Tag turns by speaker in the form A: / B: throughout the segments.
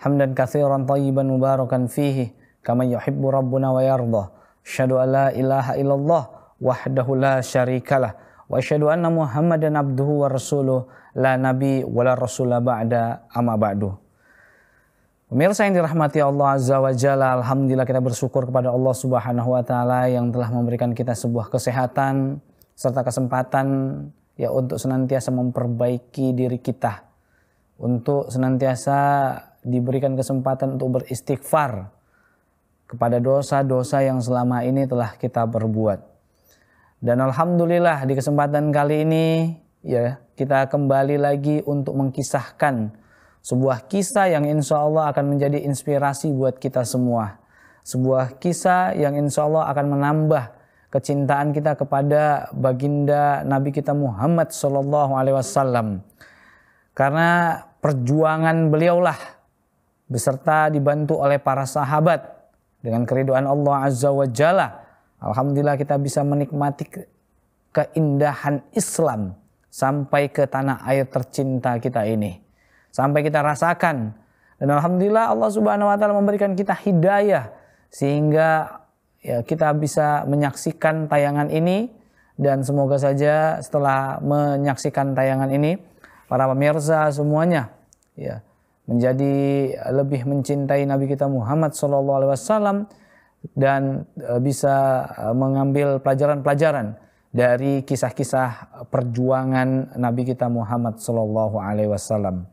A: hamdan كثيرا tayyiban mubarakan fihi kama yuhibbu rabbuna wa yarda asyhadu an la ilaha illallah wahdahu la syarikalah wa asyhadu anna muhammadan abduhu wa rasuluh la nabi wa la rasula ba'da amma ba'du Pemirsa yang dirahmati Allah Azza wa Jalla, Alhamdulillah kita bersyukur kepada Allah Subhanahu wa Ta'ala yang telah memberikan kita sebuah kesehatan serta kesempatan ya untuk senantiasa memperbaiki diri kita, untuk senantiasa diberikan kesempatan untuk beristighfar kepada dosa-dosa yang selama ini telah kita perbuat. Dan alhamdulillah di kesempatan kali ini ya kita kembali lagi untuk mengkisahkan sebuah kisah yang insya Allah akan menjadi inspirasi buat kita semua. Sebuah kisah yang insya Allah akan menambah kecintaan kita kepada baginda Nabi kita Muhammad Shallallahu Alaihi Wasallam. Karena perjuangan beliaulah beserta dibantu oleh para sahabat dengan keriduan Allah Azza wa Jalla. Alhamdulillah kita bisa menikmati keindahan Islam sampai ke tanah air tercinta kita ini. Sampai kita rasakan dan alhamdulillah Allah Subhanahu wa taala memberikan kita hidayah sehingga ya kita bisa menyaksikan tayangan ini dan semoga saja setelah menyaksikan tayangan ini para pemirsa semuanya ya menjadi lebih mencintai Nabi kita Muhammad Shallallahu Alaihi Wasallam dan e, bisa e, mengambil pelajaran-pelajaran dari kisah-kisah perjuangan Nabi kita Muhammad Shallallahu Alaihi Wasallam.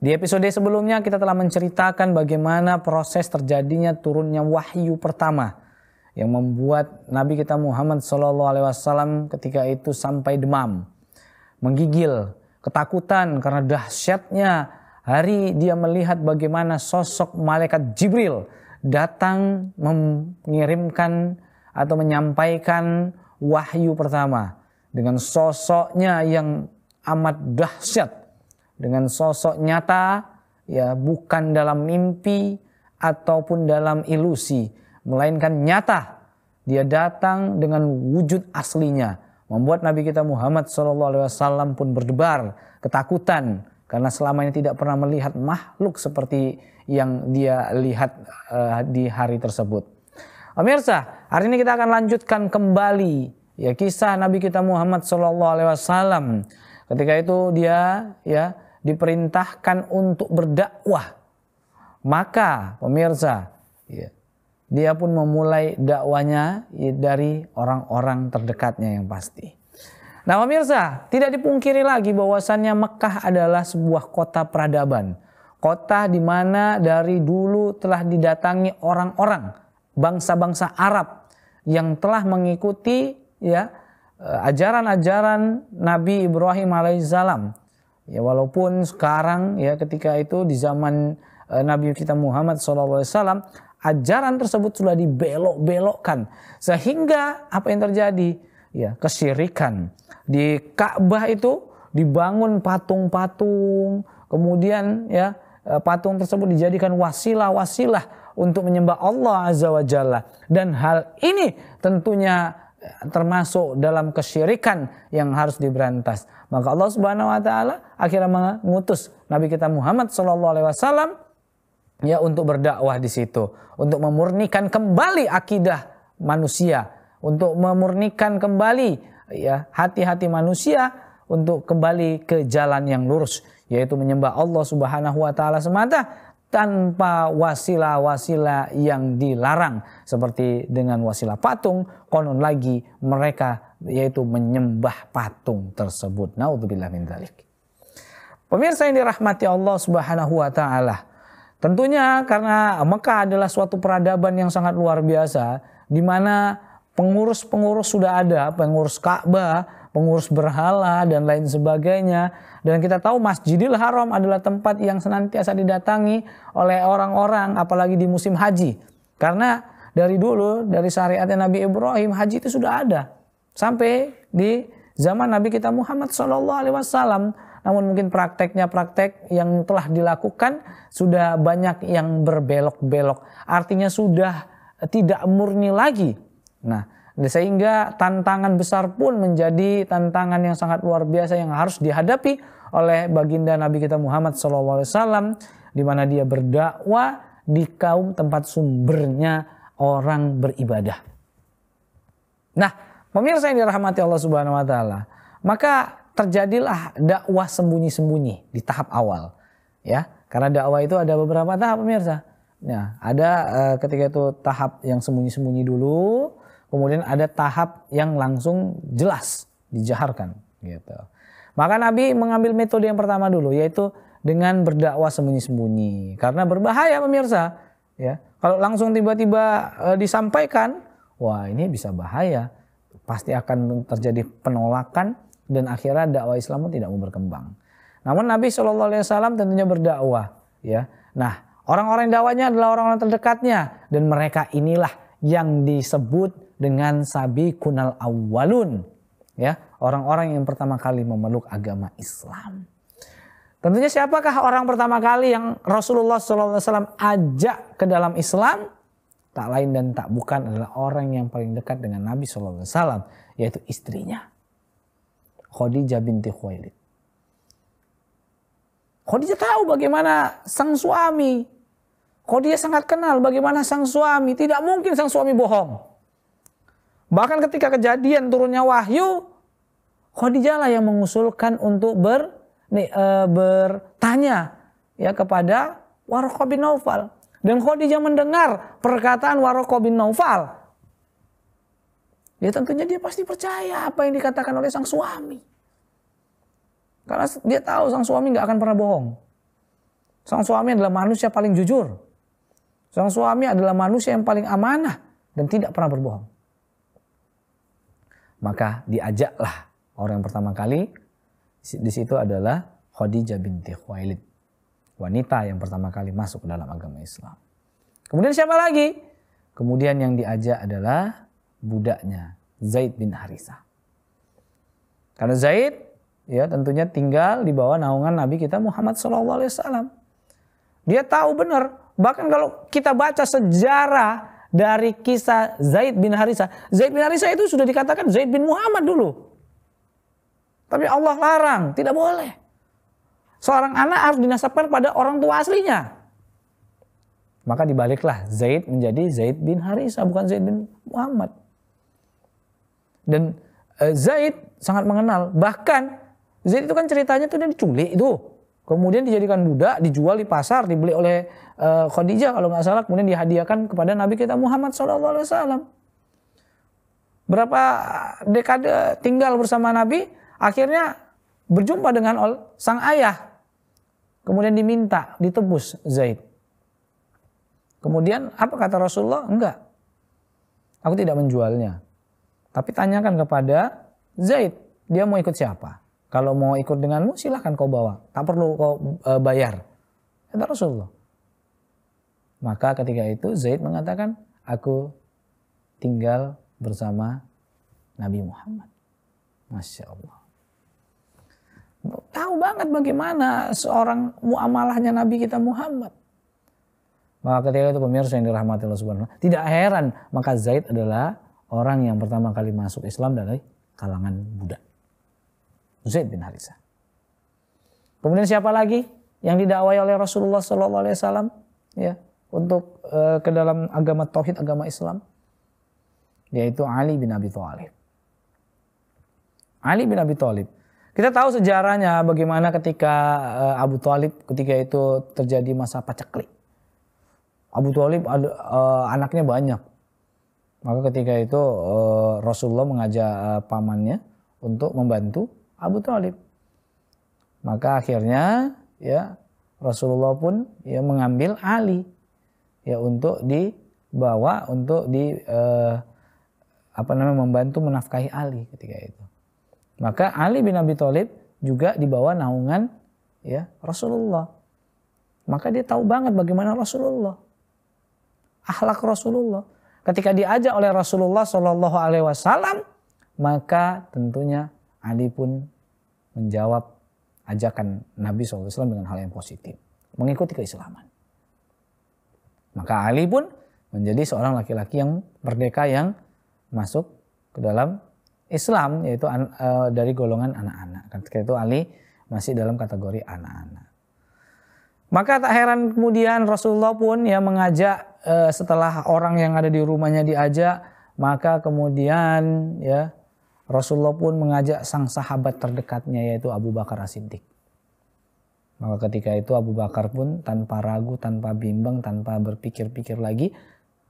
A: Di episode sebelumnya kita telah menceritakan bagaimana proses terjadinya turunnya wahyu pertama yang membuat Nabi kita Muhammad Shallallahu Alaihi Wasallam ketika itu sampai demam, menggigil, ketakutan karena dahsyatnya hari dia melihat bagaimana sosok malaikat Jibril datang mengirimkan atau menyampaikan wahyu pertama dengan sosoknya yang amat dahsyat dengan sosok nyata ya bukan dalam mimpi ataupun dalam ilusi melainkan nyata dia datang dengan wujud aslinya membuat Nabi kita Muhammad SAW pun berdebar ketakutan karena selama ini tidak pernah melihat makhluk seperti yang dia lihat uh, di hari tersebut. Pemirsa, hari ini kita akan lanjutkan kembali ya kisah Nabi kita Muhammad SAW. Ketika itu dia ya diperintahkan untuk berdakwah. Maka pemirsa, ya, dia pun memulai dakwanya dari orang-orang terdekatnya yang pasti. Nah pemirsa, tidak dipungkiri lagi bahwasannya Mekah adalah sebuah kota peradaban. Kota di mana dari dulu telah didatangi orang-orang, bangsa-bangsa Arab yang telah mengikuti ya eh, ajaran-ajaran Nabi Ibrahim alaihissalam. Ya walaupun sekarang ya ketika itu di zaman eh, Nabi kita Muhammad SAW ajaran tersebut sudah dibelok-belokkan sehingga apa yang terjadi ya kesyirikan di Ka'bah itu dibangun patung-patung kemudian ya e, patung tersebut dijadikan wasilah-wasilah untuk menyembah Allah azza wa jalla dan hal ini tentunya e, termasuk dalam kesyirikan yang harus diberantas maka Allah subhanahu wa taala akhirnya mengutus Nabi kita Muhammad sallallahu alaihi wasallam ya untuk berdakwah di situ, untuk memurnikan kembali akidah manusia, untuk memurnikan kembali ya hati-hati manusia untuk kembali ke jalan yang lurus yaitu menyembah Allah Subhanahu wa taala semata tanpa wasilah-wasilah yang dilarang seperti dengan wasilah patung konon lagi mereka yaitu menyembah patung tersebut naudzubillah min dzalik Pemirsa yang dirahmati Allah Subhanahu wa taala Tentunya karena Mekah adalah suatu peradaban yang sangat luar biasa, di mana pengurus-pengurus sudah ada, pengurus Ka'bah, pengurus berhala dan lain sebagainya. Dan kita tahu Masjidil Haram adalah tempat yang senantiasa didatangi oleh orang-orang apalagi di musim haji. Karena dari dulu dari syariatnya Nabi Ibrahim haji itu sudah ada sampai di zaman Nabi kita Muhammad Shallallahu alaihi wasallam namun mungkin prakteknya praktek yang telah dilakukan sudah banyak yang berbelok-belok. Artinya sudah tidak murni lagi. Nah, sehingga tantangan besar pun menjadi tantangan yang sangat luar biasa yang harus dihadapi oleh baginda Nabi kita Muhammad SAW di mana dia berdakwah di kaum tempat sumbernya orang beribadah. Nah, pemirsa yang dirahmati Allah Subhanahu wa taala, maka terjadilah dakwah sembunyi-sembunyi di tahap awal ya karena dakwah itu ada beberapa tahap pemirsa nah ada e, ketika itu tahap yang sembunyi-sembunyi dulu kemudian ada tahap yang langsung jelas dijaharkan gitu maka Nabi mengambil metode yang pertama dulu yaitu dengan berdakwah sembunyi-sembunyi karena berbahaya pemirsa ya kalau langsung tiba-tiba e, disampaikan wah ini bisa bahaya pasti akan terjadi penolakan dan akhirnya dakwah Islam pun tidak mau berkembang. Namun Nabi Shallallahu Alaihi Wasallam tentunya berdakwah, ya. Nah, orang-orang yang dakwahnya adalah orang-orang terdekatnya dan mereka inilah yang disebut dengan sabi kunal awalun, ya, orang-orang yang pertama kali memeluk agama Islam. Tentunya siapakah orang pertama kali yang Rasulullah Shallallahu Alaihi Wasallam ajak ke dalam Islam? Tak lain dan tak bukan adalah orang yang paling dekat dengan Nabi Shallallahu Alaihi Wasallam yaitu istrinya. Khadijah binti Khuwailid. Khadijah tahu bagaimana sang suami. Khadijah sangat kenal bagaimana sang suami. Tidak mungkin sang suami bohong. Bahkan ketika kejadian turunnya wahyu, Khadijah lah yang mengusulkan untuk ber, nih, e, bertanya ya kepada Warqah bin Naufal. Dan Khadijah mendengar perkataan Warqah bin Naufal Ya tentunya dia pasti percaya apa yang dikatakan oleh sang suami. Karena dia tahu sang suami nggak akan pernah bohong. Sang suami adalah manusia paling jujur. Sang suami adalah manusia yang paling amanah dan tidak pernah berbohong. Maka diajaklah orang yang pertama kali di situ adalah Khadijah binti Khuwailid. Wanita yang pertama kali masuk ke dalam agama Islam. Kemudian siapa lagi? Kemudian yang diajak adalah budaknya Zaid bin Harisa Karena Zaid ya tentunya tinggal di bawah naungan Nabi kita Muhammad SAW. Dia tahu benar. Bahkan kalau kita baca sejarah dari kisah Zaid bin Harisa Zaid bin Harisa itu sudah dikatakan Zaid bin Muhammad dulu. Tapi Allah larang, tidak boleh. Seorang anak harus dinasabkan pada orang tua aslinya. Maka dibaliklah Zaid menjadi Zaid bin Harisa bukan Zaid bin Muhammad. Dan e, Zaid sangat mengenal. Bahkan Zaid itu kan ceritanya tuh dia diculik itu. Kemudian dijadikan budak, dijual di pasar, dibeli oleh e, Khadijah kalau nggak salah. Kemudian dihadiahkan kepada Nabi kita Muhammad SAW. Berapa dekade tinggal bersama Nabi, akhirnya berjumpa dengan sang ayah. Kemudian diminta, ditebus Zaid. Kemudian apa kata Rasulullah? Enggak. Aku tidak menjualnya. Tapi tanyakan kepada Zaid, dia mau ikut siapa? Kalau mau ikut denganmu silahkan kau bawa, tak perlu kau e, bayar. Kata Rasulullah. Maka ketika itu Zaid mengatakan, aku tinggal bersama Nabi Muhammad. Masya Allah. Tahu banget bagaimana seorang muamalahnya Nabi kita Muhammad. Maka ketika itu pemirsa yang dirahmati Allah Subhanahu Tidak heran maka Zaid adalah orang yang pertama kali masuk Islam dari kalangan Buddha. Zaid bin Harisa. Kemudian siapa lagi yang didakwai oleh Rasulullah SAW ya untuk e, ke dalam agama tauhid agama Islam yaitu Ali bin Abi Thalib. Ali bin Abi Thalib. Kita tahu sejarahnya bagaimana ketika e, Abu Thalib ketika itu terjadi masa paceklik. Abu Thalib e, anaknya banyak maka ketika itu eh, Rasulullah mengajak eh, pamannya untuk membantu Abu Thalib. Maka akhirnya ya Rasulullah pun ya mengambil Ali ya untuk dibawa untuk di eh, apa namanya membantu menafkahi Ali ketika itu. Maka Ali bin Abi Thalib juga dibawa naungan ya Rasulullah. Maka dia tahu banget bagaimana Rasulullah. Akhlak Rasulullah ketika diajak oleh Rasulullah Shallallahu Alaihi Wasallam maka tentunya Ali pun menjawab ajakan Nabi SAW dengan hal yang positif mengikuti keislaman maka Ali pun menjadi seorang laki-laki yang merdeka yang masuk ke dalam Islam yaitu eh, dari golongan anak-anak ketika itu Ali masih dalam kategori anak-anak maka tak heran kemudian Rasulullah pun ya mengajak e, setelah orang yang ada di rumahnya diajak, maka kemudian ya Rasulullah pun mengajak sang sahabat terdekatnya yaitu Abu Bakar As-Siddiq. Maka ketika itu Abu Bakar pun tanpa ragu, tanpa bimbang, tanpa berpikir-pikir lagi,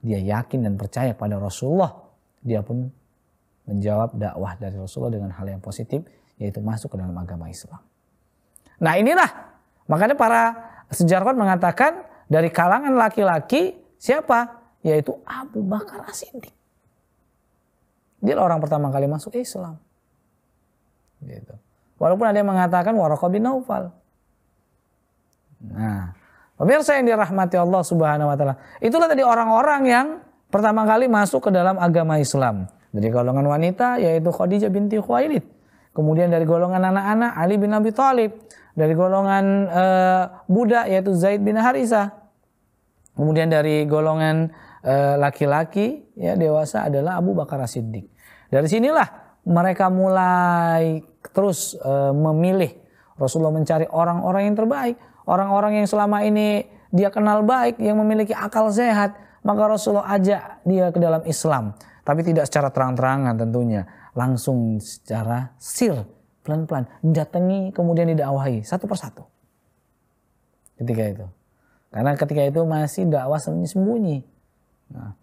A: dia yakin dan percaya pada Rasulullah. Dia pun menjawab dakwah dari Rasulullah dengan hal yang positif yaitu masuk ke dalam agama Islam. Nah, inilah makanya para Sejarawan mengatakan dari kalangan laki-laki siapa? Yaitu Abu Bakar As-Siddiq. Dia orang pertama kali masuk Islam. Gitu. Walaupun ada yang mengatakan Waraka bin Naufal. Nah, pemirsa yang dirahmati Allah Subhanahu wa taala. Itulah tadi orang-orang yang pertama kali masuk ke dalam agama Islam. Dari golongan wanita yaitu Khadijah binti Khuwailid. Kemudian dari golongan anak-anak Ali bin Abi Thalib dari golongan e, budak yaitu Zaid bin Harisa, Kemudian dari golongan eh, laki-laki e, ya dewasa adalah Abu Bakar Siddiq. Dari sinilah mereka mulai terus e, memilih Rasulullah mencari orang-orang yang terbaik, orang-orang yang selama ini dia kenal baik, yang memiliki akal sehat, maka Rasulullah ajak dia ke dalam Islam, tapi tidak secara terang-terangan tentunya, langsung secara sir pelan-pelan, datangi kemudian didakwahi satu persatu. Ketika itu. Karena ketika itu masih dakwah sembunyi-sembunyi. Nah,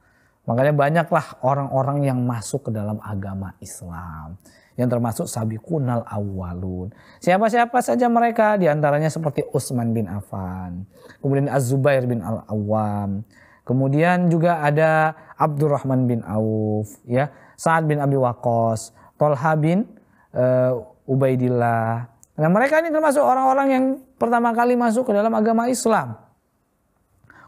A: makanya banyaklah orang-orang yang masuk ke dalam agama Islam. Yang termasuk Sabi Kunal awalun. Siapa-siapa saja mereka diantaranya seperti Utsman bin Affan. Kemudian Az-Zubair bin al Awam Kemudian juga ada Abdurrahman bin Auf. ya Sa'ad bin Abi Waqqas. Tolha bin eh, Ubaidillah. Nah mereka ini termasuk orang-orang yang pertama kali masuk ke dalam agama Islam.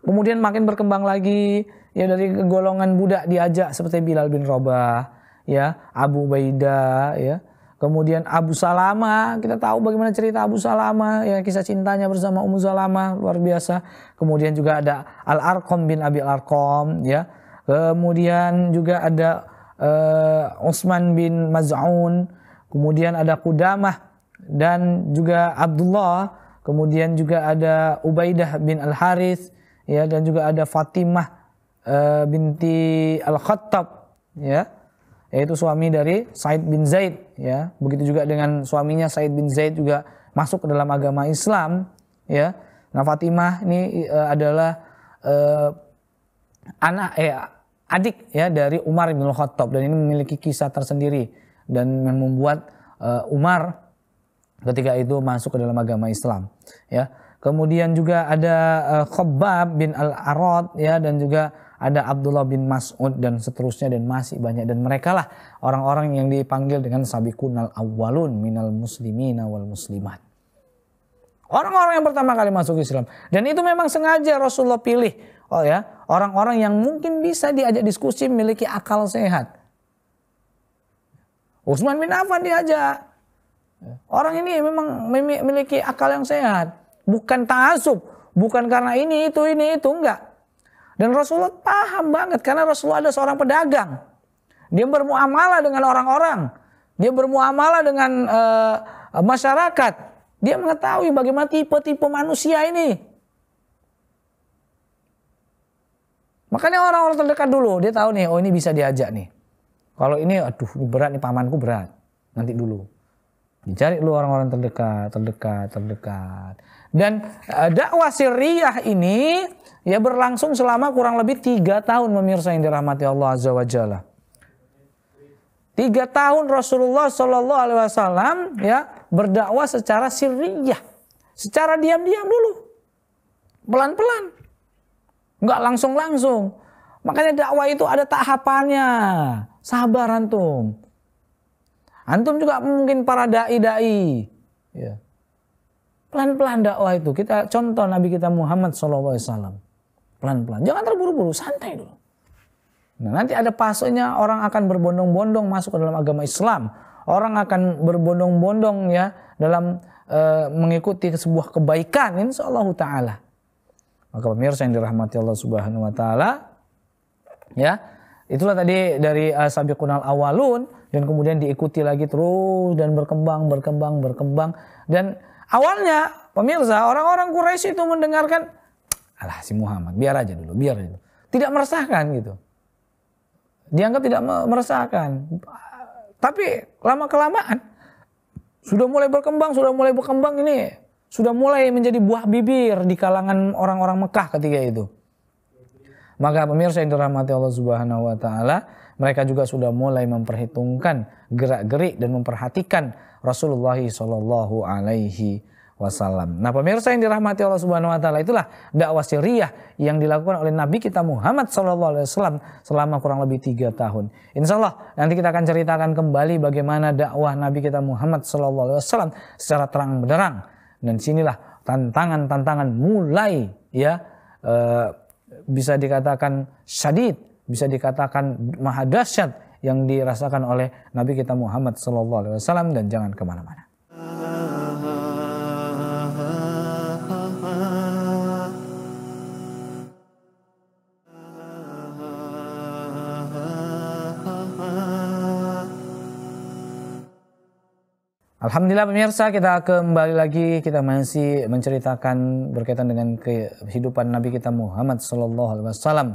A: Kemudian makin berkembang lagi ya dari golongan budak diajak seperti Bilal bin Rabah, ya Abu Ubaidah, ya. Kemudian Abu Salama, kita tahu bagaimana cerita Abu Salama, ya kisah cintanya bersama Ummu Salama luar biasa. Kemudian juga ada Al Arqam bin Abi Al Arqam, ya. Kemudian juga ada uh, Utsman bin Maz'un, kemudian ada Qudamah dan juga Abdullah, kemudian juga ada Ubaidah bin Al Haris, ya dan juga ada Fatimah uh, binti Al Khattab, ya yaitu suami dari Said bin Zaid, ya begitu juga dengan suaminya Said bin Zaid juga masuk ke dalam agama Islam, ya. Nah Fatimah ini uh, adalah uh, anak eh adik ya dari Umar bin Al Khattab dan ini memiliki kisah tersendiri dan membuat uh, Umar ketika itu masuk ke dalam agama Islam ya kemudian juga ada uh, eh, Khobab bin Al Arad ya dan juga ada Abdullah bin Mas'ud dan seterusnya dan masih banyak dan mereka lah orang-orang yang dipanggil dengan al awwalun minal muslimina wal muslimat Orang-orang yang pertama kali masuk Islam. Dan itu memang sengaja Rasulullah pilih. Oh ya, orang-orang yang mungkin bisa diajak diskusi memiliki akal sehat. Utsman bin Affan diajak. Orang ini memang memiliki akal yang sehat. Bukan ta'asub. Bukan karena ini, itu, ini, itu. Enggak. Dan Rasulullah paham banget. Karena Rasulullah ada seorang pedagang. Dia bermuamalah dengan orang-orang. Dia bermuamalah dengan uh, masyarakat. Dia mengetahui bagaimana tipe-tipe manusia ini. Makanya orang-orang terdekat dulu. Dia tahu nih, oh ini bisa diajak nih. Kalau ini aduh ini berat nih pamanku berat. Nanti dulu. Dicari lu orang-orang terdekat, terdekat, terdekat. Dan eh, dakwah sirriyah ini ya berlangsung selama kurang lebih tiga tahun pemirsa yang dirahmati Allah Azza wa Jalla. Tiga tahun Rasulullah Shallallahu Alaihi Wasallam ya berdakwah secara sirriyah, secara diam-diam dulu, pelan-pelan, nggak langsung-langsung. Makanya dakwah itu ada tahapannya. Sabar antum. Antum juga mungkin para dai-dai. Ya. Pelan-pelan dakwah itu. Kita contoh Nabi kita Muhammad SAW. Pelan-pelan. Jangan terburu-buru, santai dulu. Nah, nanti ada pasenya orang akan berbondong-bondong masuk ke dalam agama Islam. Orang akan berbondong-bondong ya dalam e, mengikuti sebuah kebaikan insya Allah taala. Maka pemirsa yang dirahmati Allah Subhanahu wa taala ya, Itulah tadi dari uh, sabiqunal awalun dan kemudian diikuti lagi terus dan berkembang berkembang berkembang dan awalnya pemirsa orang-orang Quraisy itu mendengarkan alah si Muhammad biar aja dulu biar dulu. Tidak meresahkan gitu. Dianggap tidak meresahkan. Tapi lama kelamaan sudah mulai berkembang, sudah mulai berkembang ini sudah mulai menjadi buah bibir di kalangan orang-orang Mekah ketika itu. Maka pemirsa yang dirahmati Allah Subhanahu wa taala, mereka juga sudah mulai memperhitungkan gerak-gerik dan memperhatikan Rasulullah Shallallahu alaihi wasallam. Nah, pemirsa yang dirahmati Allah Subhanahu wa taala, itulah dakwah sirriyah yang dilakukan oleh Nabi kita Muhammad sallallahu alaihi wasallam selama kurang lebih tiga tahun. Insya Allah nanti kita akan ceritakan kembali bagaimana dakwah Nabi kita Muhammad sallallahu alaihi wasallam secara terang benderang. Dan sinilah tantangan-tantangan mulai ya eh, bisa dikatakan syadid, bisa dikatakan maha dahsyat yang dirasakan oleh Nabi kita Muhammad SAW dan jangan kemana-mana. Alhamdulillah pemirsa kita kembali lagi kita masih menceritakan berkaitan dengan kehidupan Nabi kita Muhammad Sallallahu Alaihi Wasallam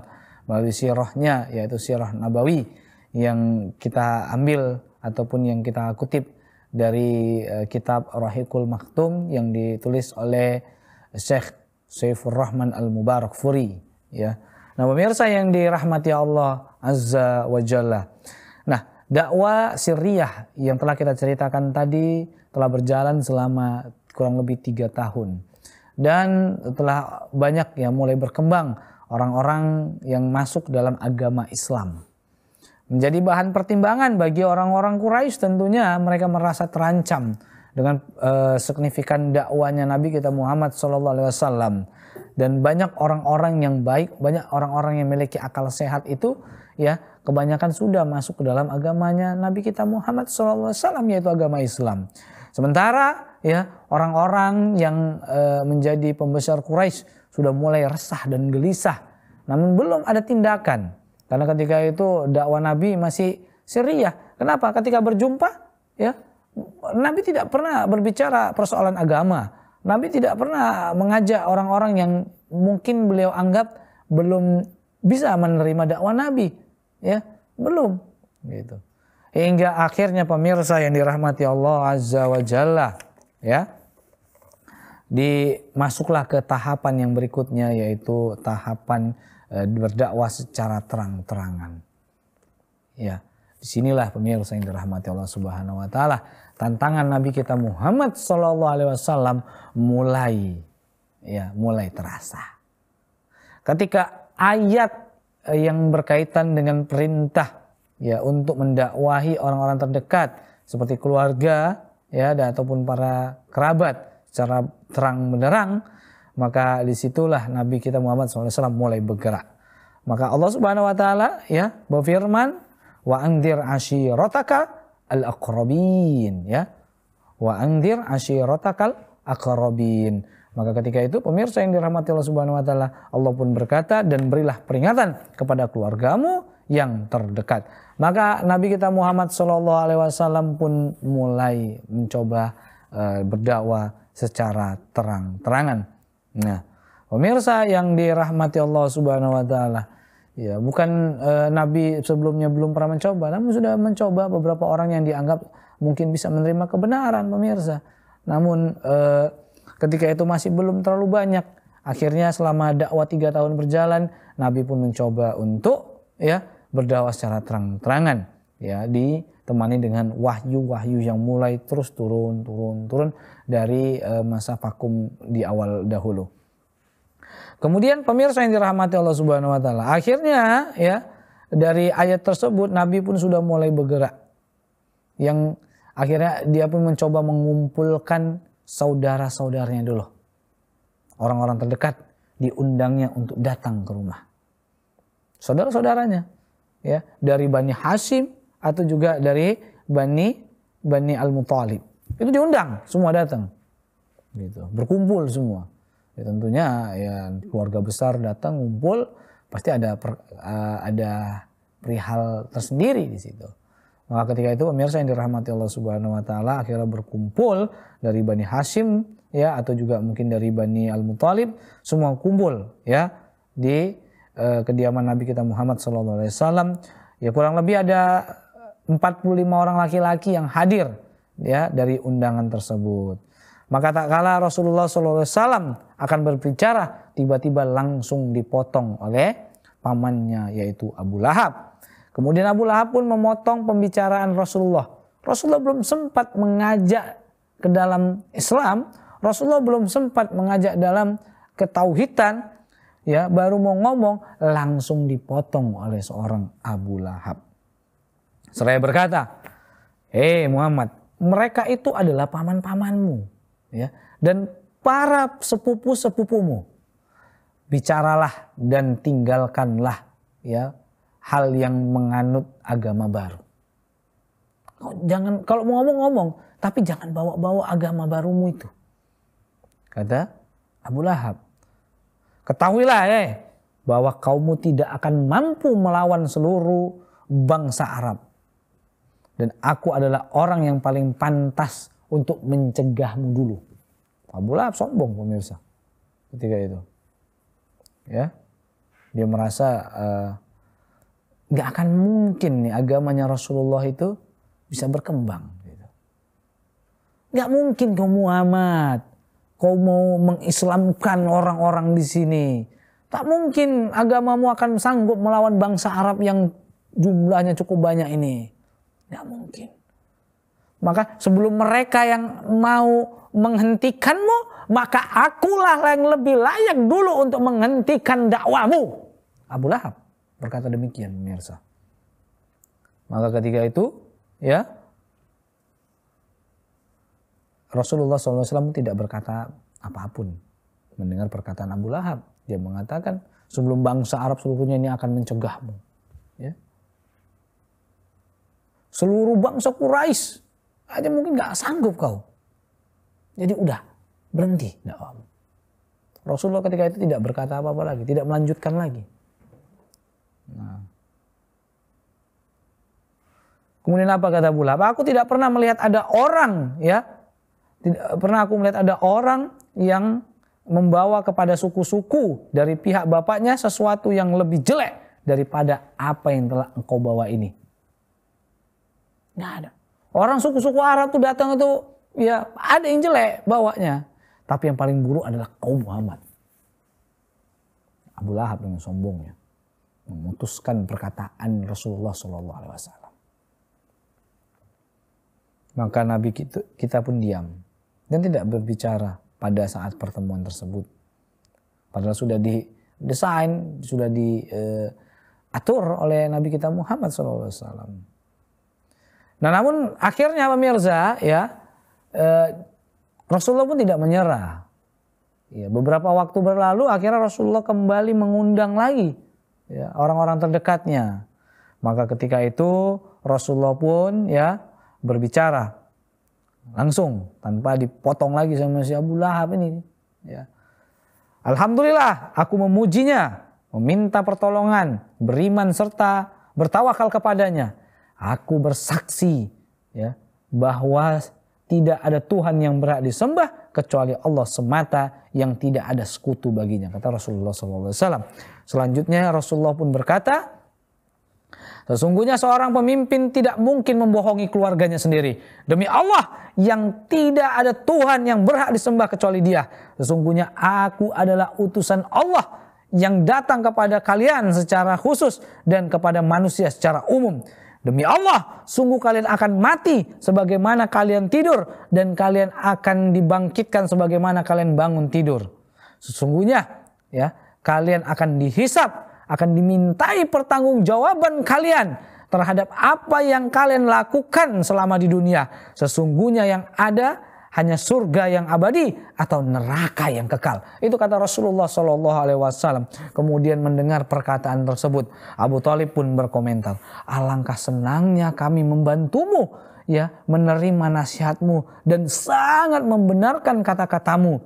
A: melalui sirahnya yaitu sirah Nabawi yang kita ambil ataupun yang kita kutip dari eh, kitab Rahikul Maktum yang ditulis oleh Syekh Syeikh Rahman Al Mubarak Furi ya. Nah pemirsa yang dirahmati Allah Azza wa Jalla. Dakwah sirriyah yang telah kita ceritakan tadi telah berjalan selama kurang lebih tiga tahun. Dan telah banyak yang mulai berkembang orang-orang yang masuk dalam agama Islam. Menjadi bahan pertimbangan bagi orang-orang Quraisy tentunya mereka merasa terancam dengan uh, signifikan dakwanya Nabi kita Muhammad Shallallahu Alaihi Wasallam dan banyak orang-orang yang baik, banyak orang-orang yang memiliki akal sehat itu ya kebanyakan sudah masuk ke dalam agamanya Nabi kita Muhammad SAW yaitu agama Islam. Sementara ya orang-orang yang e, menjadi pembesar Quraisy sudah mulai resah dan gelisah, namun belum ada tindakan karena ketika itu dakwah Nabi masih Syria. Kenapa? Ketika berjumpa ya Nabi tidak pernah berbicara persoalan agama. Nabi tidak pernah mengajak orang-orang yang mungkin beliau anggap belum bisa menerima dakwah Nabi ya belum gitu hingga akhirnya pemirsa yang dirahmati Allah azza wa jalla ya dimasuklah ke tahapan yang berikutnya yaitu tahapan e, berdakwah secara terang-terangan ya disinilah pemirsa yang dirahmati Allah subhanahu wa taala tantangan Nabi kita Muhammad saw Alaihi Wasallam mulai ya mulai terasa ketika ayat Eh, yang berkaitan dengan perintah ya untuk mendakwahi orang-orang terdekat seperti keluarga ya dan ataupun para kerabat secara terang benderang maka disitulah Nabi kita Muhammad SAW mulai bergerak maka Allah Subhanahu Wa Taala ya berfirman wa andir ashirataka al akrobin ya wa andir ashirataka akrobin maka ketika itu pemirsa yang dirahmati Allah Subhanahu wa taala, Allah pun berkata dan berilah peringatan kepada keluargamu yang terdekat. Maka Nabi kita Muhammad Shallallahu alaihi wasallam pun mulai mencoba eh, berdakwah secara terang-terangan. Nah, pemirsa yang dirahmati Allah Subhanahu wa taala, ya bukan eh, Nabi sebelumnya belum pernah mencoba, namun sudah mencoba beberapa orang yang dianggap mungkin bisa menerima kebenaran pemirsa. Namun eh, Ketika itu masih belum terlalu banyak. Akhirnya selama dakwah tiga tahun berjalan, Nabi pun mencoba untuk ya berdakwah secara terang-terangan ya ditemani dengan wahyu-wahyu yang mulai terus turun turun turun dari eh, masa vakum di awal dahulu. Kemudian pemirsa yang dirahmati Allah Subhanahu wa taala, akhirnya ya dari ayat tersebut Nabi pun sudah mulai bergerak. Yang akhirnya dia pun mencoba mengumpulkan saudara-saudaranya dulu. Orang-orang terdekat diundangnya untuk datang ke rumah. Saudara-saudaranya ya, dari Bani Hashim atau juga dari Bani Bani al mutalib Itu diundang, semua datang. Gitu, berkumpul semua. Ya, tentunya ya keluarga besar datang ngumpul pasti ada per, eh, ada perihal tersendiri di situ. Maka ketika itu pemirsa yang dirahmati Allah Subhanahu wa taala akhirnya berkumpul dari Bani Hashim ya atau juga mungkin dari Bani al Mutalib, semua kumpul ya di uh, kediaman Nabi kita Muhammad sallallahu alaihi wasallam. Ya kurang lebih ada 45 orang laki-laki yang hadir ya dari undangan tersebut. Maka tak kala Rasulullah Sallallahu Alaihi Wasallam akan berbicara, tiba-tiba langsung dipotong oleh pamannya yaitu Abu Lahab. Kemudian Abu Lahab pun memotong pembicaraan Rasulullah. Rasulullah belum sempat mengajak ke dalam Islam, Rasulullah belum sempat mengajak dalam ketauhitan, ya baru mau ngomong langsung dipotong oleh seorang Abu Lahab. Seraya berkata, "Hei Muhammad, mereka itu adalah paman-pamanmu, ya, dan para sepupu-sepupumu. Bicaralah dan tinggalkanlah ya hal yang menganut agama baru. Jangan kalau mau ngomong-ngomong, tapi jangan bawa-bawa agama barumu itu. Kata Abu Lahab. Ketahuilah eh, bahwa kaummu tidak akan mampu melawan seluruh bangsa Arab. Dan aku adalah orang yang paling pantas untuk mencegahmu dulu. Abu Lahab sombong pemirsa ketika itu. Ya. Dia merasa uh, nggak akan mungkin nih agamanya Rasulullah itu bisa berkembang. Gitu. Nggak mungkin kau Muhammad, kau mau mengislamkan orang-orang di sini. Tak mungkin agamamu akan sanggup melawan bangsa Arab yang jumlahnya cukup banyak ini. Nggak mungkin. Maka sebelum mereka yang mau menghentikanmu, maka akulah yang lebih layak dulu untuk menghentikan dakwamu. Abu Lahab berkata demikian pemirsa. Maka ketika itu ya Rasulullah SAW tidak berkata apapun mendengar perkataan Abu Lahab. Dia mengatakan sebelum bangsa Arab seluruhnya ini akan mencegahmu. Ya. Seluruh bangsa Quraisy aja mungkin nggak sanggup kau. Jadi udah berhenti ya Rasulullah ketika itu tidak berkata apa-apa lagi, tidak melanjutkan lagi. Nah. Kemudian apa kata pula? Aku tidak pernah melihat ada orang ya. Tidak eh, pernah aku melihat ada orang yang membawa kepada suku-suku dari pihak bapaknya sesuatu yang lebih jelek daripada apa yang telah engkau bawa ini. Nggak ada. Orang suku-suku Arab tuh datang itu ya ada yang jelek bawanya. Tapi yang paling buruk adalah kaum Muhammad. Abu Lahab dengan sombongnya memutuskan perkataan Rasulullah Shallallahu Alaihi Wasallam. Maka Nabi kita pun diam dan tidak berbicara pada saat pertemuan tersebut. Padahal sudah didesain, sudah diatur eh, oleh Nabi kita Muhammad Shallallahu Alaihi Wasallam. Nah, namun akhirnya pemirsa ya uh, Rasulullah pun tidak menyerah. Ya, beberapa waktu berlalu akhirnya Rasulullah kembali mengundang lagi ya, orang-orang terdekatnya. Maka ketika itu Rasulullah pun ya berbicara langsung tanpa dipotong lagi sama si Abu Lahab ini. Ya. Alhamdulillah aku memujinya, meminta pertolongan, beriman serta bertawakal kepadanya. Aku bersaksi ya bahwa tidak ada Tuhan yang berhak disembah kecuali Allah semata yang tidak ada sekutu baginya kata Rasulullah SAW. Selanjutnya Rasulullah pun berkata, Sesungguhnya seorang pemimpin tidak mungkin membohongi keluarganya sendiri. Demi Allah yang tidak ada Tuhan yang berhak disembah kecuali dia. Sesungguhnya aku adalah utusan Allah yang datang kepada kalian secara khusus dan kepada manusia secara umum. Demi Allah, sungguh kalian akan mati sebagaimana kalian tidur dan kalian akan dibangkitkan sebagaimana kalian bangun tidur. Sesungguhnya, ya, kalian akan dihisap, akan dimintai pertanggungjawaban kalian terhadap apa yang kalian lakukan selama di dunia. Sesungguhnya yang ada hanya surga yang abadi atau neraka yang kekal. Itu kata Rasulullah Shallallahu Alaihi Wasallam. Kemudian mendengar perkataan tersebut, Abu Talib pun berkomentar, alangkah senangnya kami membantumu ya menerima nasihatmu dan sangat membenarkan kata-katamu.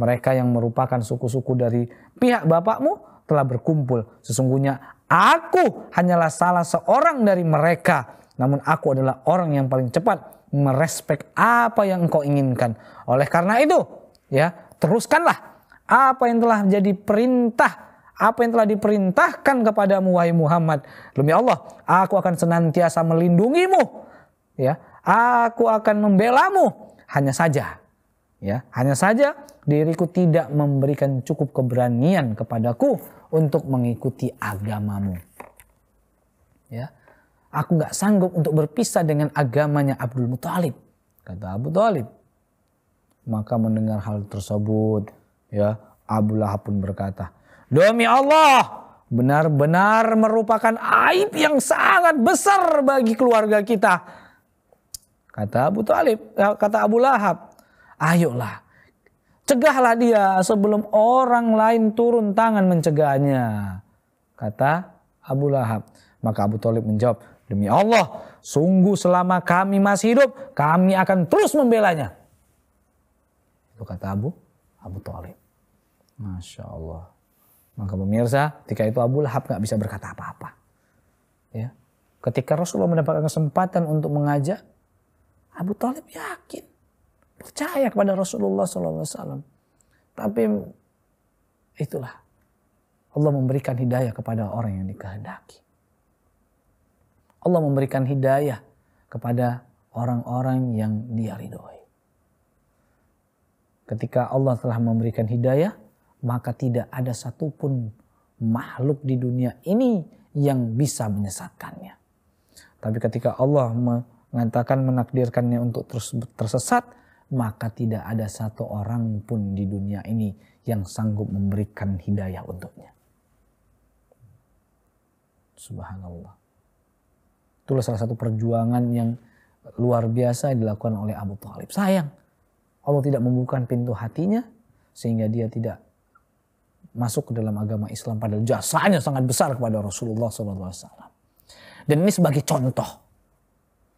A: Mereka yang merupakan suku-suku dari pihak bapakmu telah berkumpul. Sesungguhnya aku hanyalah salah seorang dari mereka. Namun aku adalah orang yang paling cepat merespek apa yang engkau inginkan. Oleh karena itu, ya, teruskanlah apa yang telah menjadi perintah apa yang telah diperintahkan kepadamu wahai Muhammad. Demi Allah, aku akan senantiasa melindungimu. Ya, aku akan membelamu. Hanya saja, ya, hanya saja diriku tidak memberikan cukup keberanian kepadaku untuk mengikuti agamamu. Ya. Aku nggak sanggup untuk berpisah dengan agamanya Abdul Muthalib. Kata Abu Talib. Maka mendengar hal tersebut, ya Abu Lahab pun berkata, Demi Allah, benar-benar merupakan aib yang sangat besar bagi keluarga kita. Kata Abu Talib, ya, kata Abu Lahab, ayolah, cegahlah dia sebelum orang lain turun tangan mencegahnya. Kata Abu Lahab. Maka Abu Talib menjawab, Demi Allah, sungguh selama kami masih hidup, kami akan terus membelanya. Itu kata Abu Abu Talib. Masya Allah. Maka pemirsa, ketika itu Abu Lahab nggak bisa berkata apa-apa. Ya. Ketika Rasulullah mendapatkan kesempatan untuk mengajak, Abu Talib yakin, percaya kepada Rasulullah SAW. Tapi itulah Allah memberikan hidayah kepada orang yang dikehendaki. Allah memberikan hidayah kepada orang-orang yang dia ridhoi. Ketika Allah telah memberikan hidayah, maka tidak ada satupun makhluk di dunia ini yang bisa menyesatkannya. Tapi ketika Allah mengatakan menakdirkannya untuk terus tersesat, maka tidak ada satu orang pun di dunia ini yang sanggup memberikan hidayah untuknya. Subhanallah. Itulah salah satu perjuangan yang luar biasa yang dilakukan oleh Abu Talib. Sayang, Allah tidak membuka pintu hatinya sehingga dia tidak masuk ke dalam agama Islam padahal jasanya sangat besar kepada Rasulullah SAW. Dan ini sebagai contoh.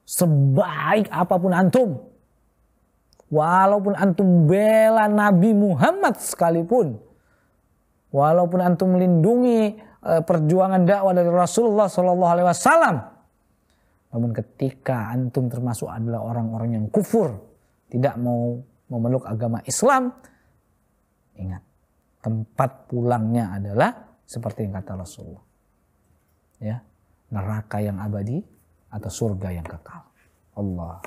A: Sebaik apapun antum. Walaupun antum bela Nabi Muhammad sekalipun. Walaupun antum melindungi eh, perjuangan dakwah dari Rasulullah SAW. Namun ketika antum termasuk adalah orang-orang yang kufur, tidak mau memeluk agama Islam, ingat tempat pulangnya adalah seperti yang kata Rasulullah. Ya, neraka yang abadi atau surga yang kekal. Allah.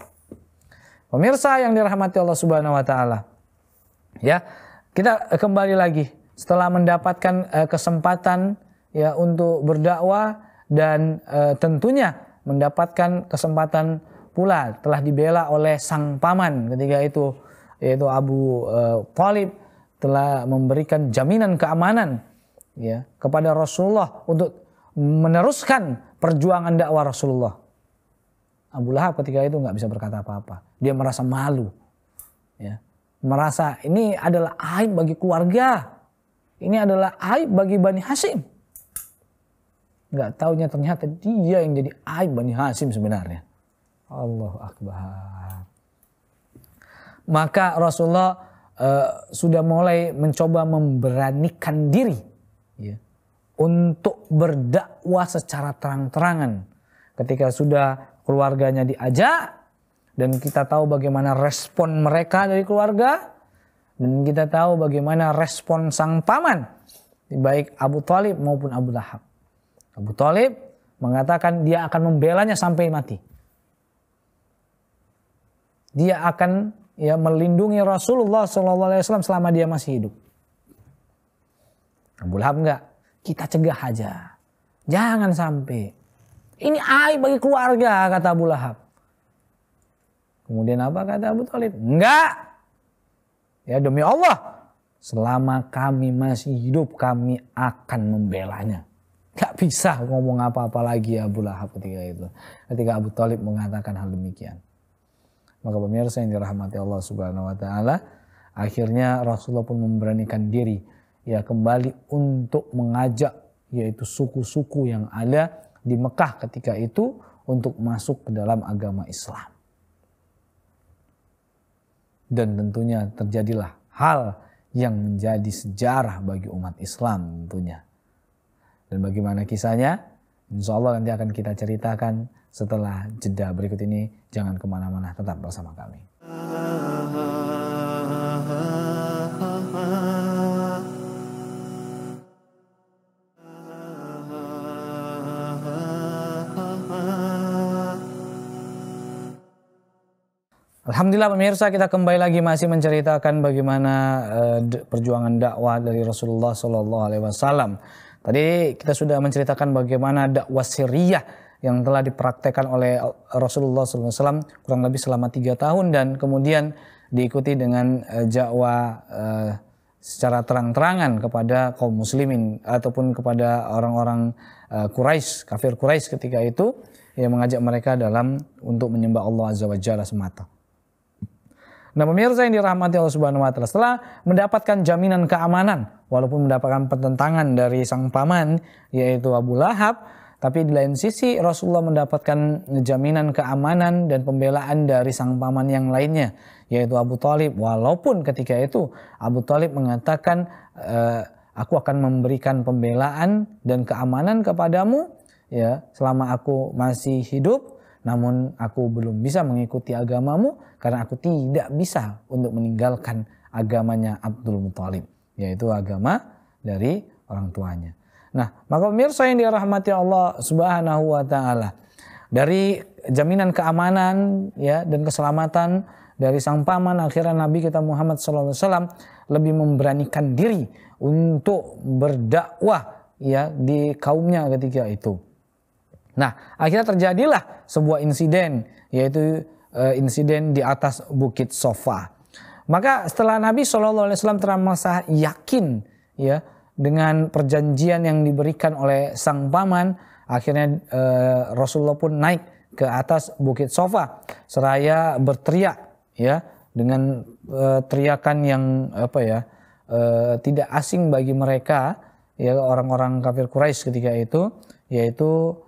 A: Pemirsa yang dirahmati Allah Subhanahu wa taala. Ya, kita kembali lagi setelah mendapatkan eh, kesempatan ya untuk berdakwah dan eh, tentunya mendapatkan kesempatan pula telah dibela oleh sang paman ketika itu yaitu Abu eh, Talib telah memberikan jaminan keamanan ya kepada Rasulullah untuk meneruskan perjuangan dakwah Rasulullah. Abu Lahab ketika itu nggak bisa berkata apa-apa. Dia merasa malu, ya. merasa ini adalah aib bagi keluarga, ini adalah aib bagi Bani Hasim. Nggak taunya ternyata dia yang jadi aib Bani Hasim sebenarnya. Allahu Akbar. Maka Rasulullah uh, sudah mulai mencoba memberanikan diri ya, untuk berdakwah secara terang-terangan. Ketika sudah keluarganya diajak dan kita tahu bagaimana respon mereka dari keluarga dan kita tahu bagaimana respon sang paman baik Abu Talib maupun Abu Lahab. Abu Talib mengatakan dia akan membelanya sampai mati. Dia akan ya melindungi Rasulullah SAW selama dia masih hidup. Abu Lahab enggak. Kita cegah aja. Jangan sampai. Ini aib bagi keluarga kata Abu Lahab. Kemudian apa kata Abu Talib? Enggak. Ya demi Allah. Selama kami masih hidup kami akan membelanya nggak bisa ngomong apa-apa lagi Abu Lahab ketika itu. Ketika Abu Talib mengatakan hal demikian. Maka pemirsa yang dirahmati Allah Subhanahu wa taala, akhirnya Rasulullah pun memberanikan diri ya kembali untuk mengajak yaitu suku-suku yang ada di Mekah ketika itu untuk masuk ke dalam agama Islam. Dan tentunya terjadilah hal yang menjadi sejarah bagi umat Islam tentunya dan bagaimana kisahnya? Insya Allah nanti akan kita ceritakan setelah jeda berikut ini. Jangan kemana-mana, tetap bersama kami. Alhamdulillah pemirsa kita kembali lagi masih menceritakan bagaimana uh, perjuangan dakwah dari Rasulullah Shallallahu Alaihi Wasallam Tadi kita sudah menceritakan bagaimana dakwah Syria yang telah dipraktekkan oleh Rasulullah SAW kurang lebih selama tiga tahun dan kemudian diikuti dengan jawa eh, eh, secara terang-terangan kepada kaum muslimin ataupun kepada orang-orang eh, Quraisy kafir Quraisy ketika itu yang mengajak mereka dalam untuk menyembah Allah Azza wa Jalla semata. Nah, pemirsa yang dirahmati Allah Subhanahu wa taala setelah mendapatkan jaminan keamanan walaupun mendapatkan pertentangan dari sang paman yaitu Abu Lahab, tapi di lain sisi Rasulullah mendapatkan jaminan keamanan dan pembelaan dari sang paman yang lainnya yaitu Abu Talib. Walaupun ketika itu Abu Talib mengatakan e, aku akan memberikan pembelaan dan keamanan kepadamu ya selama aku masih hidup namun aku belum bisa mengikuti agamamu karena aku tidak bisa untuk meninggalkan agamanya Abdul Muthalib, yaitu agama dari orang tuanya. Nah, maka pemirsa yang dirahmati Allah Subhanahu wa taala, dari jaminan keamanan ya dan keselamatan dari sang paman akhirnya Nabi kita Muhammad SAW lebih memberanikan diri untuk berdakwah ya di kaumnya ketika itu Nah, akhirnya terjadilah sebuah insiden, yaitu e, insiden di atas bukit Sofa. Maka setelah Nabi Shallallahu Alaihi Wasallam terasa yakin, ya, dengan perjanjian yang diberikan oleh sang paman, akhirnya e, Rasulullah pun naik ke atas bukit Sofa, seraya berteriak, ya, dengan e, teriakan yang apa ya, e, tidak asing bagi mereka, ya, orang-orang kafir Quraisy ketika itu, yaitu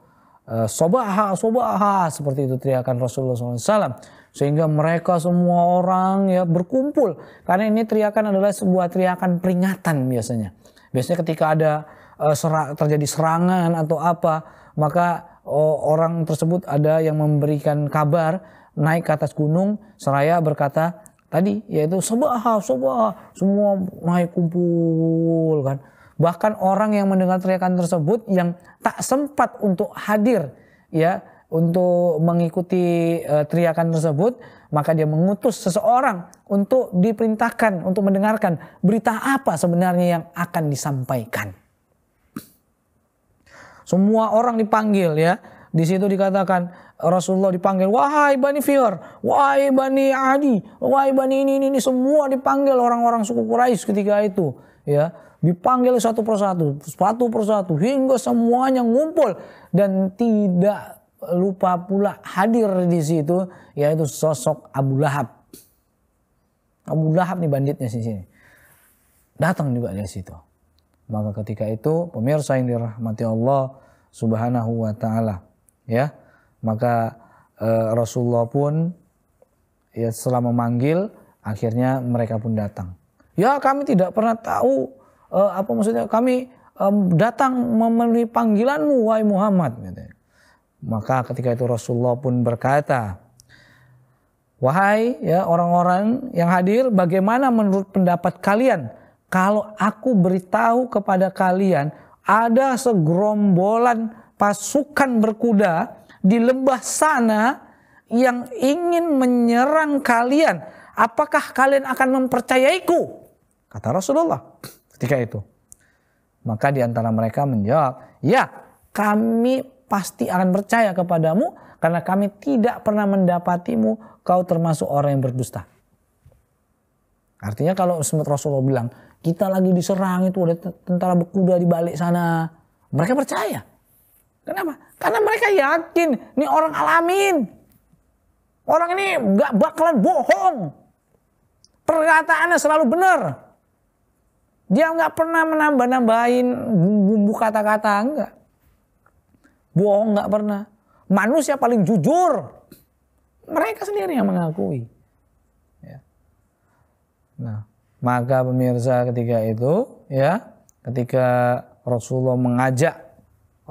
A: Eh, sobaha, sobaha seperti itu teriakan Rasulullah SAW. Sehingga mereka semua orang ya berkumpul. Karena ini teriakan adalah sebuah teriakan peringatan biasanya. Biasanya ketika ada uh, eh, serang, terjadi serangan atau apa, maka oh, orang tersebut ada yang memberikan kabar naik ke atas gunung seraya berkata tadi yaitu sobaha, sobaha, semua naik kumpul kan Bahkan orang yang mendengar teriakan tersebut yang tak sempat untuk hadir ya untuk mengikuti uh, teriakan tersebut, maka dia mengutus seseorang untuk diperintahkan untuk mendengarkan berita apa sebenarnya yang akan disampaikan. Semua orang dipanggil ya. Di situ dikatakan Rasulullah dipanggil, wahai Bani Fiyar wahai Bani Adi, wahai Bani ini, ini, ini. Semua dipanggil orang-orang suku Quraisy ketika itu. ya dipanggil satu persatu, satu persatu hingga semuanya ngumpul dan tidak lupa pula hadir di situ yaitu sosok Abu Lahab. Abu Lahab nih banditnya di sini. Datang juga di situ. Maka ketika itu pemirsa yang dirahmati Allah Subhanahu wa taala, ya. Maka e, Rasulullah pun ya setelah memanggil akhirnya mereka pun datang. Ya kami tidak pernah tahu uh, apa maksudnya kami um, datang memenuhi panggilanmu wahai Muhammad gitu. Maka ketika itu Rasulullah pun berkata, "Wahai ya orang-orang yang hadir, bagaimana menurut pendapat kalian kalau aku beritahu kepada kalian ada segerombolan pasukan berkuda di lembah sana yang ingin menyerang kalian, apakah kalian akan mempercayaiku?" Kata Rasulullah ketika itu. Maka di antara mereka menjawab, "Ya, kami pasti akan percaya kepadamu karena kami tidak pernah mendapatimu kau termasuk orang yang berdusta." Artinya kalau Rasulullah bilang, "Kita lagi diserang itu ada tentara berkuda di balik sana." Mereka percaya. Kenapa? Karena mereka yakin ini orang alamin. Orang ini gak bakalan bohong. Perkataannya selalu benar. Dia nggak pernah menambah-nambahin bumbu kata-kata enggak. Bohong nggak pernah. Manusia paling jujur. Mereka sendiri yang mengakui. Ya. Nah, maka pemirsa ketika itu ya, ketika Rasulullah mengajak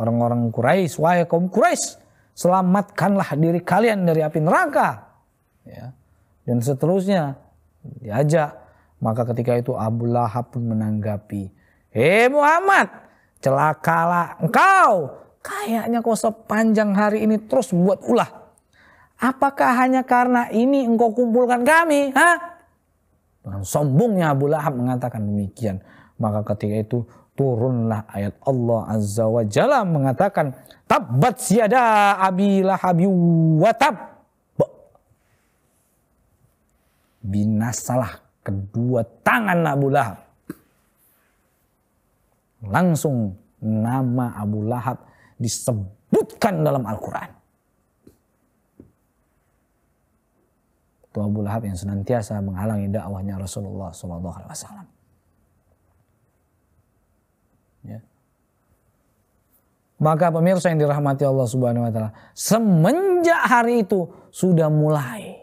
A: orang-orang Quraisy, wahai kaum Quraisy, selamatkanlah diri kalian dari api neraka. Ya. Dan seterusnya diajak maka ketika itu Abu Lahab pun menanggapi, "Hei Muhammad, celakalah engkau. Kayaknya kau sepanjang hari ini terus buat ulah. Apakah hanya karena ini engkau kumpulkan kami? ha? Dengan sombongnya Abu Lahab mengatakan demikian. Maka ketika itu turunlah ayat Allah Azza wa Jalla mengatakan tabbat siada abi lahabi watab. binasalah kedua tangan Abu Lahab. Langsung nama Abu Lahab disebutkan dalam Al-Quran. Itu Abu Lahab yang senantiasa menghalangi dakwahnya Rasulullah SAW. Ya. Maka pemirsa yang dirahmati Allah Subhanahu wa taala, semenjak hari itu sudah mulai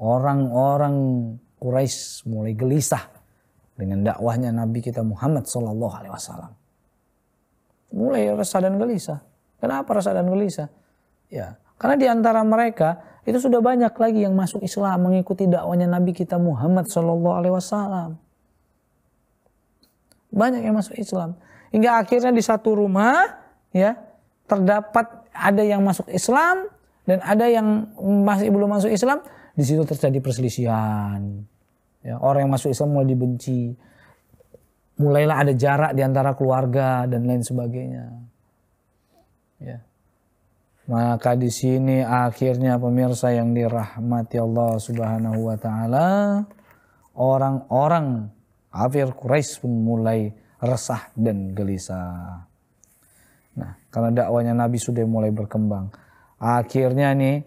A: orang-orang Quraisy mulai gelisah dengan dakwahnya Nabi kita Muhammad Shallallahu Alaihi Wasallam. Mulai resah dan gelisah. Kenapa resah dan gelisah? Ya, karena di antara mereka itu sudah banyak lagi yang masuk Islam mengikuti dakwahnya Nabi kita Muhammad Shallallahu Alaihi Wasallam. Banyak yang masuk Islam hingga akhirnya di satu rumah ya terdapat ada yang masuk Islam dan ada yang masih belum masuk Islam di situ terjadi perselisihan. Ya, orang yang masuk Islam mulai dibenci. Mulailah ada jarak di antara keluarga dan lain sebagainya. Ya. Maka di sini akhirnya pemirsa yang dirahmati Allah Subhanahu wa taala, orang-orang kafir Quraisy pun mulai resah dan gelisah. Nah, karena dakwanya Nabi sudah mulai berkembang. Akhirnya nih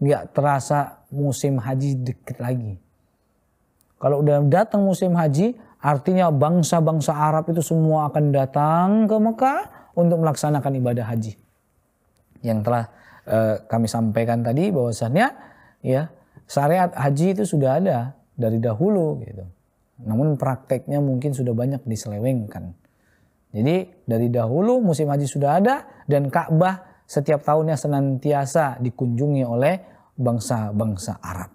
A: nggak terasa musim haji dekat lagi. Kalau udah datang musim haji, artinya bangsa-bangsa Arab itu semua akan datang ke Mekah untuk melaksanakan ibadah haji. Yang telah eh, kami sampaikan tadi bahwasannya ya syariat haji itu sudah ada dari dahulu gitu. Namun prakteknya mungkin sudah banyak diselewengkan. Jadi dari dahulu musim haji sudah ada dan Ka'bah setiap tahunnya senantiasa dikunjungi oleh bangsa-bangsa Arab.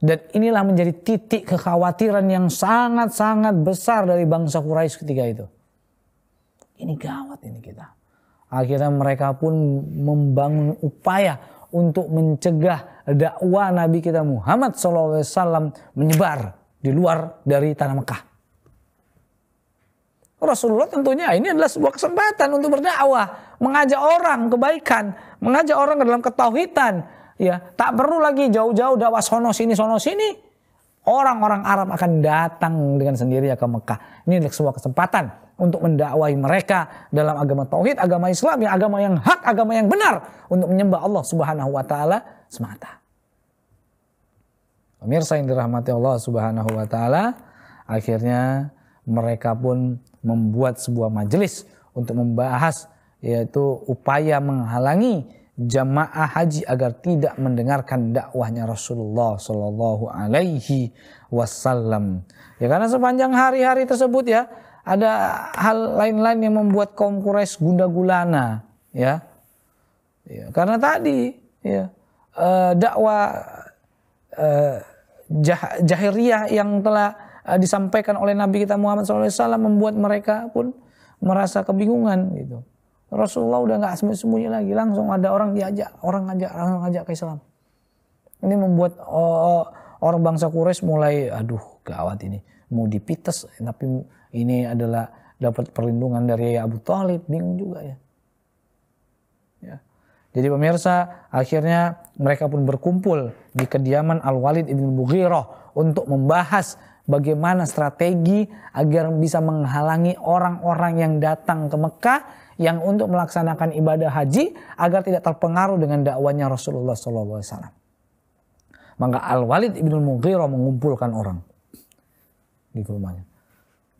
A: Dan inilah menjadi titik kekhawatiran yang sangat-sangat besar dari bangsa Quraisy ketika itu. Ini gawat ini kita. Akhirnya mereka pun membangun upaya untuk mencegah dakwah Nabi kita Muhammad SAW menyebar di luar dari tanah Mekah. Rasulullah tentunya ini adalah sebuah kesempatan untuk berdakwah, mengajak orang kebaikan, mengajak orang ke dalam ketauhidan. Ya, tak perlu lagi jauh-jauh dakwah sono sini sono sini. Orang-orang Arab akan datang dengan sendirinya ke Mekah. Ini adalah sebuah kesempatan untuk mendakwahi mereka dalam agama tauhid, agama Islam, yang agama yang hak, agama yang benar untuk menyembah Allah Subhanahu wa taala semata. Pemirsa yang dirahmati Allah Subhanahu wa taala, akhirnya mereka pun membuat sebuah majelis untuk membahas yaitu upaya menghalangi jamaah haji agar tidak mendengarkan dakwahnya Rasulullah Shallallahu Alaihi Wasallam. Ya karena sepanjang hari-hari tersebut ya ada hal lain-lain yang membuat kaum Quraisy gunda-gulana ya. ya. Karena tadi ya eh, dakwah eh, jah, jahiriyah yang telah Eh, disampaikan oleh Nabi kita Muhammad SAW membuat mereka pun merasa kebingungan gitu. Rasulullah udah nggak sembunyi-sembunyi lagi, langsung ada orang diajak, orang ngajak, orang ngajak ke Islam. Ini membuat uh, orang bangsa Quraisy mulai, aduh gawat ini, mau dipites, tapi ini adalah dapat perlindungan dari Abu Thalib, bingung juga ya. ya. Jadi pemirsa, akhirnya mereka pun berkumpul di kediaman Al-Walid ibn Bughirah untuk membahas bagaimana strategi agar bisa menghalangi orang-orang yang datang ke Mekah yang untuk melaksanakan ibadah haji agar tidak terpengaruh dengan dakwanya Rasulullah SAW. Maka Al-Walid ibn Mughirah mengumpulkan orang di rumahnya.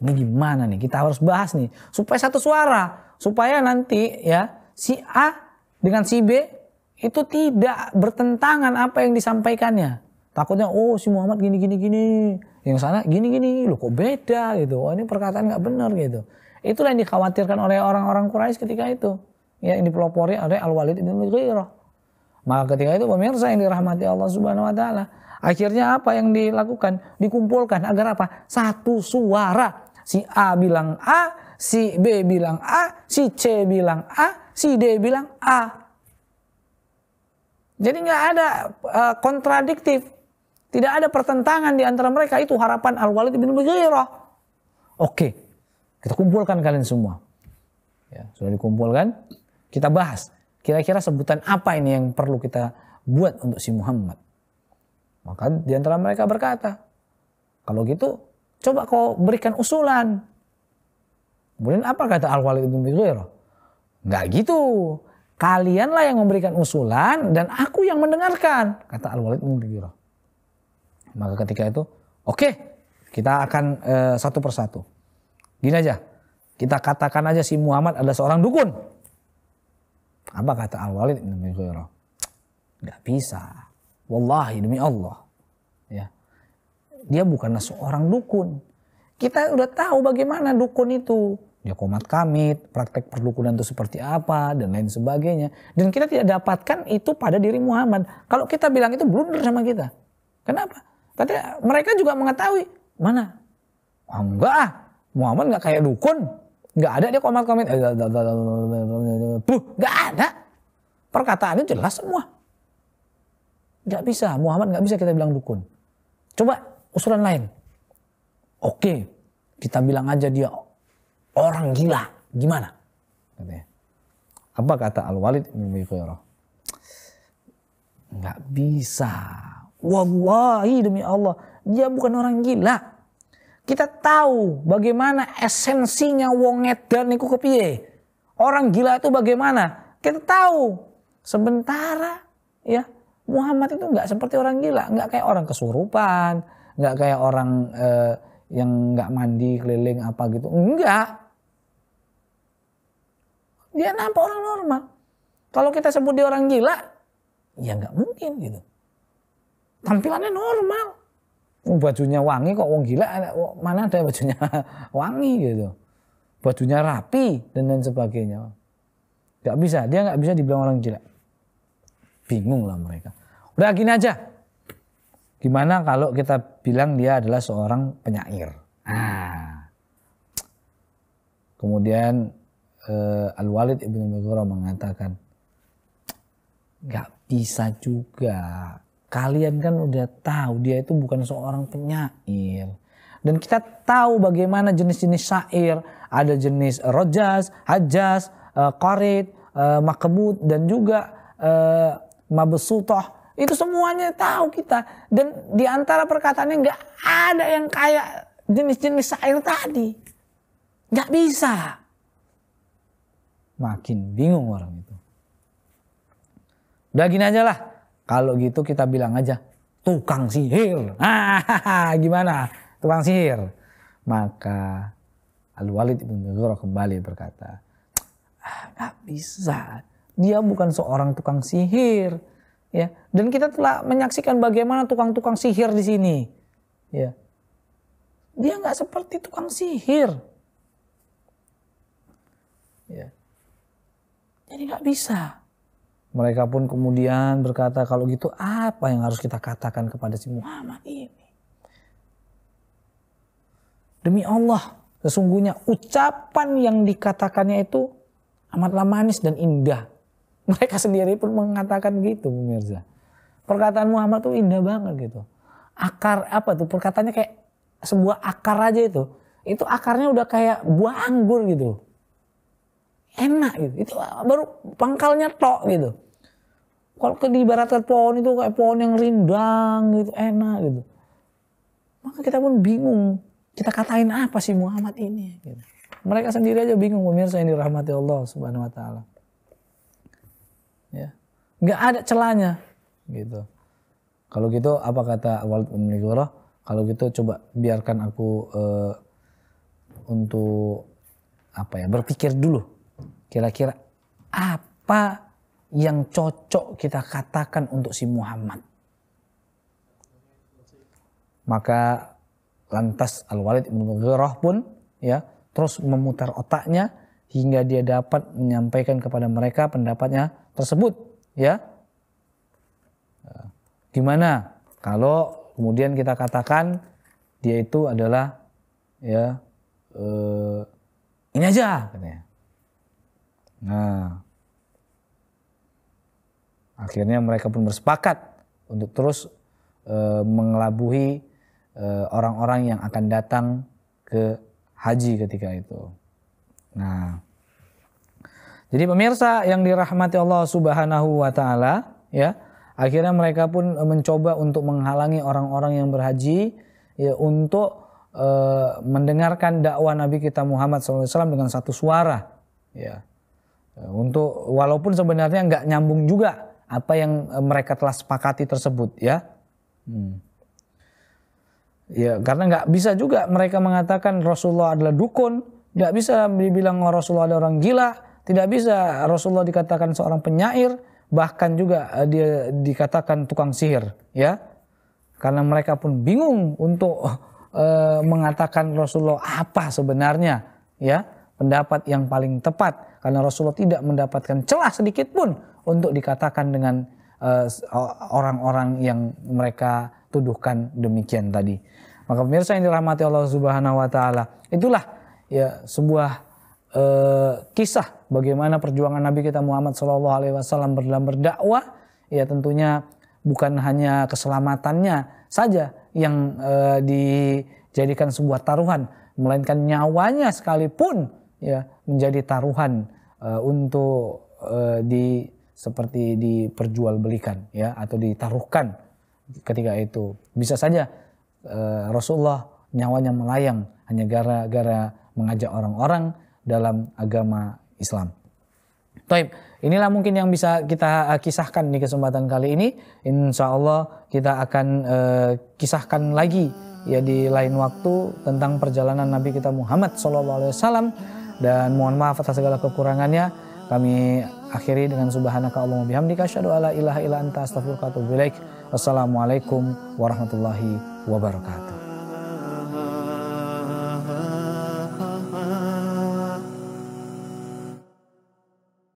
A: Ini gimana nih? Kita harus bahas nih supaya satu suara, supaya nanti ya si A dengan si B itu tidak bertentangan apa yang disampaikannya takutnya oh si Muhammad gini gini gini yang sana gini gini lo kok beda gitu oh ini perkataan nggak benar gitu itulah yang dikhawatirkan oleh orang-orang Quraisy ketika itu ya yang dipelopori oleh Al Walid ibn Mughirah maka ketika itu pemirsa yang dirahmati Allah Subhanahu wa taala akhirnya apa yang dilakukan dikumpulkan agar apa satu suara si A bilang A si B bilang A si C bilang A si D bilang A jadi nggak ada uh, kontradiktif tidak ada pertentangan di antara mereka. Itu harapan Al-Walid bin Mughirah. Oke, kita kumpulkan kalian semua. Ya, sudah dikumpulkan, kita bahas. Kira-kira sebutan apa ini yang perlu kita buat untuk si Muhammad? Maka di antara mereka berkata, kalau gitu coba kau berikan usulan. Kemudian apa kata Al-Walid bin Mughirah? Enggak gitu. Kalianlah yang memberikan usulan dan aku yang mendengarkan, kata Al-Walid bin Mughirah. Maka ketika itu, oke, okay, kita akan e, satu persatu. Gini aja, kita katakan aja si Muhammad adalah seorang dukun. Apa kata Al-Walid bin Mughirah? Gak bisa. Wallahi demi Allah. Ya. Dia bukanlah seorang dukun. Kita udah tahu bagaimana dukun itu. Ya komat kamit, praktek perdukunan itu seperti apa, dan lain sebagainya. Dan kita tidak dapatkan itu pada diri Muhammad. Kalau kita bilang itu blunder sama kita. Kenapa? Tapi mereka juga mengetahui mana? Oh, enggak ah, Muhammad nggak kayak dukun, nggak ada dia komat eh, Buh, nggak ada. Perkataannya jelas semua. Nggak bisa, Muhammad nggak bisa kita bilang dukun. Coba usulan lain. Oke, kita bilang aja dia orang gila. Gimana? Apa kata Al-Walid bin Nggak bisa. Wallahi demi Allah, dia bukan orang gila. Kita tahu bagaimana esensinya wong edan niku kepiye. Orang gila itu bagaimana? Kita tahu. Sementara ya Muhammad itu nggak seperti orang gila, nggak kayak orang kesurupan, nggak kayak orang eh, yang nggak mandi keliling apa gitu, enggak. Dia nampak orang normal. Kalau kita sebut dia orang gila, ya nggak mungkin gitu tampilannya normal. Oh, bajunya wangi kok wong gila oh, mana ada bajunya wangi gitu. Bajunya rapi dan lain sebagainya. Gak bisa, dia gak bisa dibilang orang gila. Bingung lah mereka. Udah gini aja. Gimana kalau kita bilang dia adalah seorang penyair? Ah. Kemudian eh, Al-Walid Ibnu Mughirah mengatakan, gak bisa juga Kalian kan udah tahu dia itu bukan seorang penyair. Dan kita tahu bagaimana jenis-jenis syair. Ada jenis eh, rojas, hajas, korit, eh, eh, makebut, dan juga mabesutoh. Itu semuanya tahu kita. Dan di antara perkataannya nggak ada yang kayak jenis-jenis syair tadi. Nggak bisa. Makin bingung orang itu. Udah gini aja lah. Kalau gitu kita bilang aja tukang sihir. Ah, gimana? Tukang sihir. Maka Al-Walid bin Zura kembali berkata, ah, gak bisa. Dia bukan seorang tukang sihir. Ya, dan kita telah menyaksikan bagaimana tukang-tukang sihir di sini. Ya. Dia nggak seperti tukang sihir. Ya. Jadi nggak bisa. Mereka pun kemudian berkata, kalau gitu apa yang harus kita katakan kepada si Muhammad ini? Demi Allah, sesungguhnya ucapan yang dikatakannya itu amatlah manis dan indah. Mereka sendiri pun mengatakan gitu, pemirsa. Perkataan Muhammad tuh indah banget gitu. Akar apa tuh? Perkataannya kayak sebuah akar aja itu. Itu akarnya udah kayak buah anggur gitu enak gitu. Itu ah, baru pangkalnya tok gitu. Kalau di barat pohon itu kayak pohon yang rindang gitu, enak gitu. Maka kita pun bingung, kita katain apa sih Muhammad ini gitu. Mereka sendiri aja bingung pemirsa ini rahmati Allah Subhanahu wa taala. Ya. Enggak ada celahnya gitu. Kalau gitu apa kata Walid bin Mughirah? Kalau gitu coba biarkan aku uh, untuk apa ya berpikir dulu Kira-kira apa yang cocok kita katakan untuk si Muhammad? Maka lantas Al-Walid bin Mughirah pun ya terus memutar otaknya hingga dia dapat menyampaikan kepada mereka pendapatnya tersebut ya. Gimana kalau kemudian kita katakan dia itu adalah ya eh, ini aja katanya Nah, akhirnya mereka pun bersepakat untuk terus e, mengelabuhi eh, orang-orang e, yang akan datang ke haji ketika itu. Nah, jadi pemirsa yang dirahmati Allah Subhanahu wa taala, ya, akhirnya mereka pun eh, mencoba untuk menghalangi orang-orang yang berhaji ya untuk mendengarkan dakwah Nabi kita Muhammad SAW dengan satu suara, ya untuk walaupun sebenarnya nggak nyambung juga apa yang e, mereka telah sepakati tersebut ya. Hmm. Ya karena nggak bisa juga mereka mengatakan Rasulullah adalah dukun, nggak bisa dibilang Rasulullah adalah orang gila, tidak bisa Rasulullah dikatakan seorang penyair, bahkan juga e, dia dikatakan tukang sihir ya. Karena mereka pun bingung untuk e, mengatakan Rasulullah apa sebenarnya ya pendapat yang paling tepat karena Rasulullah tidak mendapatkan celah sedikit pun untuk dikatakan dengan eh, orang-orang uh, yang mereka tuduhkan demikian tadi. Maka pemirsa yang dirahmati Allah Subhanahu wa taala, itulah ya sebuah uh, kisah bagaimana perjuangan Nabi kita Muhammad Shallallahu alaihi wasallam dalam berdakwah ya tentunya bukan hanya keselamatannya saja yang uh, dijadikan sebuah taruhan melainkan nyawanya sekalipun ya menjadi taruhan uh, untuk uh, di seperti diperjualbelikan ya atau ditaruhkan ketika itu bisa saja uh, Rasulullah nyawanya melayang hanya gara-gara mengajak orang-orang dalam agama Islam. Taib, inilah mungkin yang bisa kita kisahkan di kesempatan kali ini. Insya Allah kita akan uh, kisahkan lagi ya di lain waktu tentang perjalanan Nabi kita Muhammad SAW. Dan mohon maaf atas segala kekurangannya. Kami akhiri dengan subhanaka Allahumma bihamdika asyhadu alla ilaha illa anta astaghfiruka wa atubu Wassalamualaikum warahmatullahi wabarakatuh.